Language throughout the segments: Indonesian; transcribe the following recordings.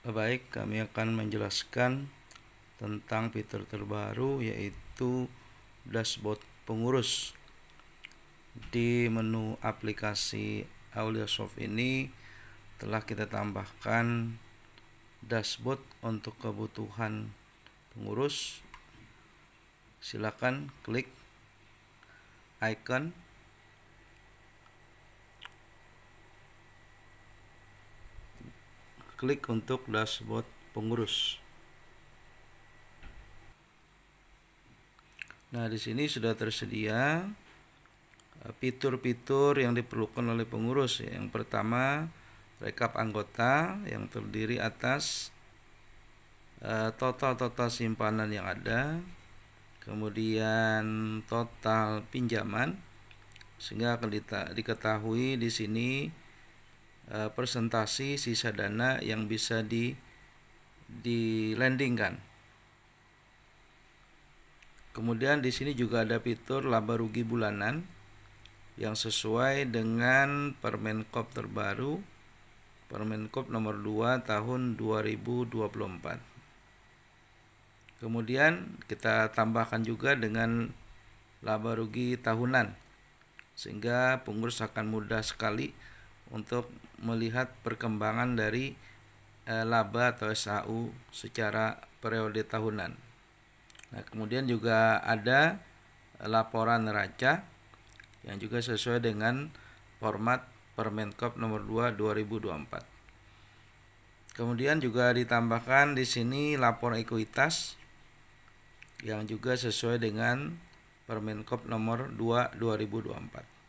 Baik, kami akan menjelaskan tentang fitur terbaru yaitu dashboard pengurus. Di menu aplikasi AuliaSoft ini telah kita tambahkan dashboard untuk kebutuhan pengurus. Silakan klik icon klik untuk dashboard pengurus. Nah, di sini sudah tersedia eh, fitur-fitur yang diperlukan oleh pengurus. Yang pertama, rekap anggota yang terdiri atas eh, total-total simpanan yang ada, kemudian total pinjaman, sehingga akan diketahui di sini Eh, persentasi sisa dana yang bisa di di landingkan. Kemudian di sini juga ada fitur laba rugi bulanan yang sesuai dengan Permenkop terbaru Permenkop nomor 2 tahun 2024. Kemudian kita tambahkan juga dengan laba rugi tahunan sehingga pengurus akan mudah sekali untuk melihat perkembangan dari eh, laba atau SAU secara periode tahunan. Nah, kemudian juga ada laporan neraca yang juga sesuai dengan format Permenkop nomor 2 2024. Kemudian juga ditambahkan di sini laporan ekuitas yang juga sesuai dengan Permenkop nomor 2 2024.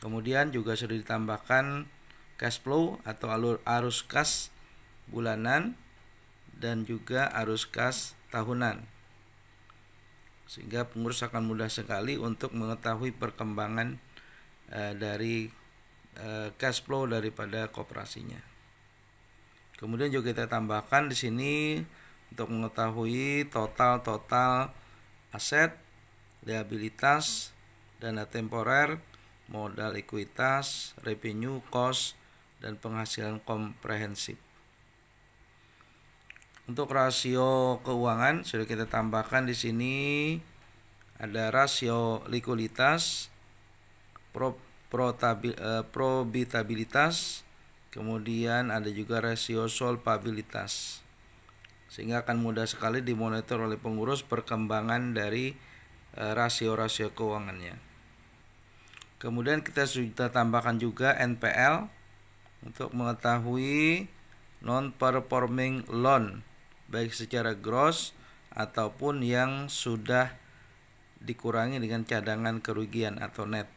Kemudian juga sudah ditambahkan cash flow atau alur arus kas bulanan dan juga arus kas tahunan. Sehingga pengurus akan mudah sekali untuk mengetahui perkembangan eh, dari eh, cash flow daripada kooperasinya. Kemudian juga kita tambahkan di sini untuk mengetahui total-total aset, liabilitas, dana temporer, modal ekuitas, revenue, cost, dan penghasilan komprehensif. Untuk rasio keuangan sudah kita tambahkan di sini ada rasio likuiditas, pro, eh, probitabilitas, kemudian ada juga rasio solvabilitas. Sehingga akan mudah sekali dimonitor oleh pengurus perkembangan dari eh, rasio -rasio keuangannya. Kemudian kita sudah tambahkan juga NPL untuk mengetahui non performing loan baik secara gross ataupun yang sudah dikurangi dengan cadangan kerugian atau net.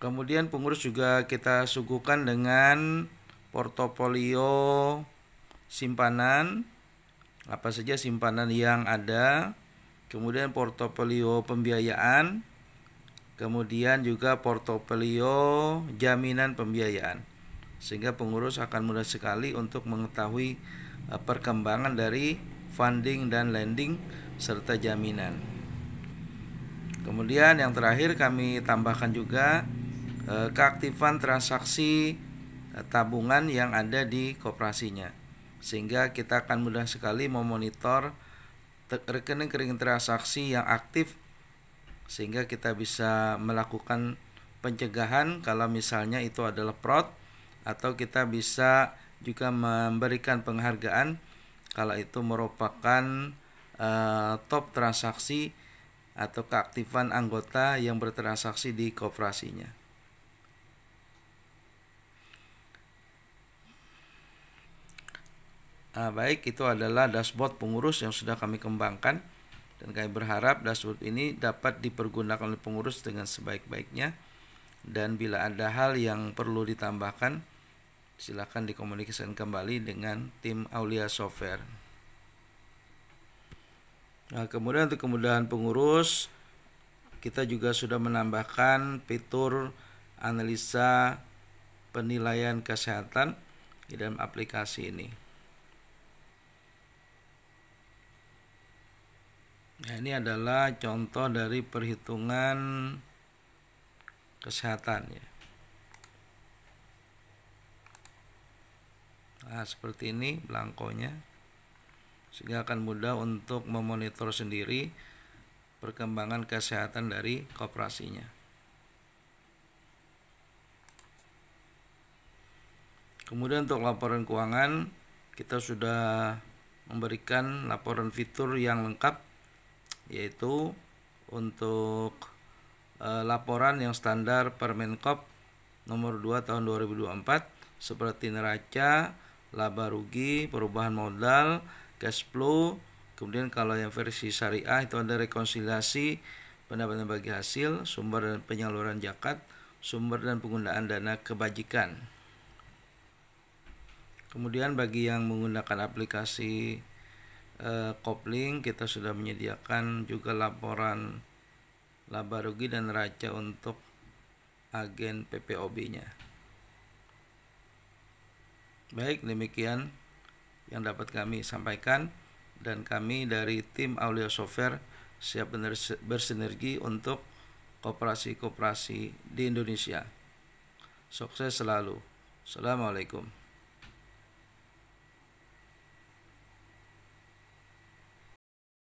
Kemudian pengurus juga kita suguhkan dengan portofolio simpanan apa saja simpanan yang ada kemudian portofolio pembiayaan, kemudian juga portofolio jaminan pembiayaan. Sehingga pengurus akan mudah sekali untuk mengetahui e, perkembangan dari funding dan lending serta jaminan. Kemudian yang terakhir kami tambahkan juga e, keaktifan transaksi e, tabungan yang ada di koperasinya. Sehingga kita akan mudah sekali memonitor rekening rekening transaksi yang aktif sehingga kita bisa melakukan pencegahan kalau misalnya itu adalah fraud atau kita bisa juga memberikan penghargaan kalau itu merupakan uh, top transaksi atau keaktifan anggota yang bertransaksi di koperasinya. Nah, baik itu adalah dashboard pengurus yang sudah kami kembangkan dan kami berharap dashboard ini dapat dipergunakan oleh pengurus dengan sebaik-baiknya dan bila ada hal yang perlu ditambahkan silakan dikomunikasikan kembali dengan tim Aulia Software. Nah, kemudian untuk kemudahan pengurus kita juga sudah menambahkan fitur analisa penilaian kesehatan di dalam aplikasi ini. Nah, ini adalah contoh dari perhitungan kesehatan ya. Nah, seperti ini belangkonya. Sehingga akan mudah untuk memonitor sendiri perkembangan kesehatan dari koperasinya. Kemudian untuk laporan keuangan, kita sudah memberikan laporan fitur yang lengkap yaitu untuk e, laporan yang standar Permenkop nomor 2 tahun 2024 seperti neraca, laba rugi, perubahan modal, cash flow. Kemudian kalau yang versi syariah itu ada rekonsiliasi pendapatan bagi hasil, sumber dan penyaluran zakat, sumber dan penggunaan dana kebajikan. Kemudian bagi yang menggunakan aplikasi Eh, kopling kita sudah menyediakan juga laporan laba rugi dan raca untuk agen PPOB-nya. Baik, demikian yang dapat kami sampaikan dan kami dari tim Aulia Software siap bersinergi untuk kooperasi-kooperasi di Indonesia. Sukses selalu. Assalamualaikum.